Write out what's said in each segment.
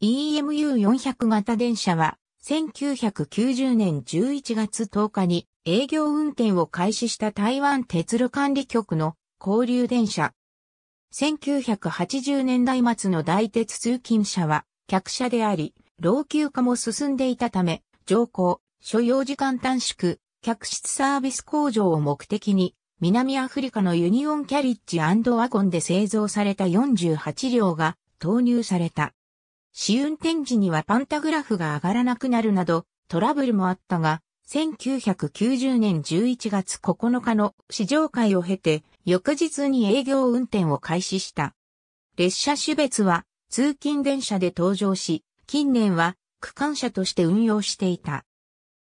EMU400 型電車は1990年11月10日に営業運転を開始した台湾鉄路管理局の交流電車。1980年代末の大鉄通勤車は客車であり、老朽化も進んでいたため、乗降、所要時間短縮、客室サービス向上を目的に、南アフリカのユニオンキャリッジワゴンで製造された48両が投入された。試運転時にはパンタグラフが上がらなくなるなど、トラブルもあったが、1990年11月9日の試乗会を経て、翌日に営業運転を開始した。列車種別は通勤電車で登場し、近年は区間車として運用していた。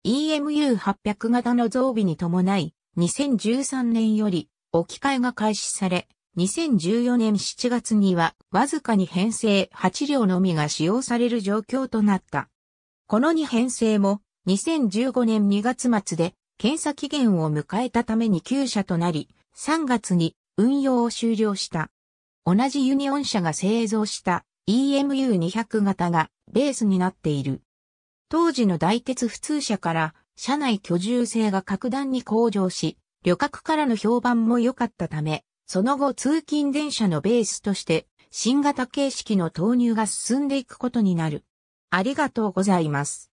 EMU800 型の増備に伴い、2013年より置き換えが開始され、2014年7月にはわずかに編成8両のみが使用される状況となった。この2編成も2015年2月末で検査期限を迎えたために9社となり、3月に運用を終了した。同じユニオン社が製造した EMU200 型がベースになっている。当時の大鉄普通車から車内居住性が格段に向上し、旅客からの評判も良かったため、その後通勤電車のベースとして新型形式の投入が進んでいくことになる。ありがとうございます。